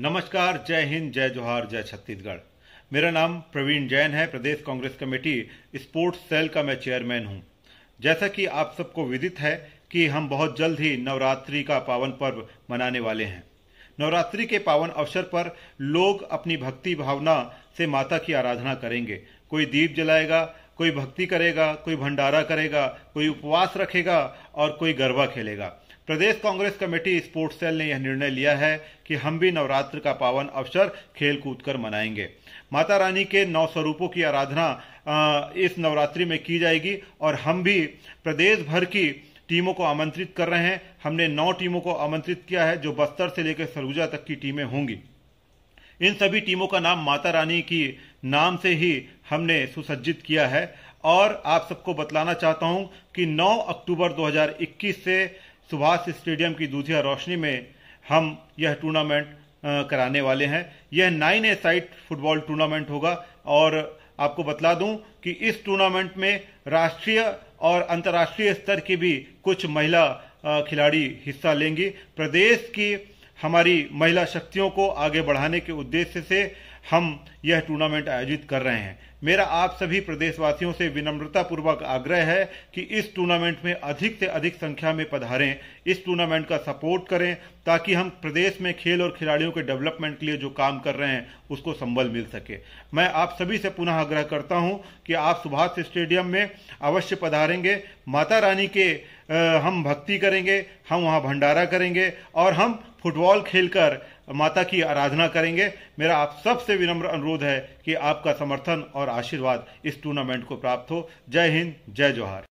नमस्कार जय हिंद जय जोहार जय छत्तीसगढ़ मेरा नाम प्रवीण जैन है प्रदेश कांग्रेस कमेटी स्पोर्ट्स सेल का मैं चेयरमैन हूं जैसा कि आप सबको विदित है कि हम बहुत जल्द ही नवरात्रि का पावन पर्व मनाने वाले हैं नवरात्रि के पावन अवसर पर लोग अपनी भक्ति भावना से माता की आराधना करेंगे कोई दीप जलाएगा कोई भक्ति करेगा कोई भंडारा करेगा कोई उपवास रखेगा और कोई गरबा खेलेगा प्रदेश कांग्रेस कमेटी स्पोर्ट्स सेल ने यह निर्णय लिया है कि हम भी नवरात्र का पावन अवसर खेल कूद कर मनाएंगे माता रानी के नौ स्वरूपों की आराधना इस नवरात्रि में की जाएगी और हम भी प्रदेश भर की टीमों को आमंत्रित कर रहे हैं हमने नौ टीमों को आमंत्रित किया है जो बस्तर से लेकर सरगुजा तक की टीमें होंगी इन सभी टीमों का नाम माता रानी की नाम से ही हमने सुसज्जित किया है और आप सबको बतलाना चाहता हूं कि 9 अक्टूबर 2021 से सुभाष स्टेडियम की दूधिया रोशनी में हम यह टूर्नामेंट कराने वाले हैं यह nine a side football tournament होगा और आपको बतला दूं कि इस टूर्नामेंट में राष्ट्रीय और अंतर्राष्ट्रीय स्तर की भी कुछ महिला खिलाड़ी हिस्सा लेंगी प्रदेश की हमारी महिला शक्तियों को आगे बढ़ाने के उद्देश्य से हम यह टूर्नामेंट आयोजित कर रहे हैं मेरा आप सभी प्रदेशवासियों से विनम्रतापूर्वक आग्रह है कि इस टूर्नामेंट में अधिक से अधिक संख्या में पधारें इस टूर्नामेंट का सपोर्ट करें ताकि हम प्रदेश में खेल और खिलाड़ियों के डेवलपमेंट के लिए जो काम कर रहे हैं उसको संबल मिल सके मैं आप सभी से पुनः आग्रह करता हूं कि आप सुभाष स्टेडियम में अवश्य पधारेंगे माता रानी के हम भक्ति करेंगे हम वहाँ भंडारा करेंगे और हम फुटबॉल खेलकर माता की आराधना करेंगे मेरा आप सबसे विनम्र अनुरोध है कि आपका समर्थन और आशीर्वाद इस टूर्नामेंट को प्राप्त हो जय हिंद जय जोहार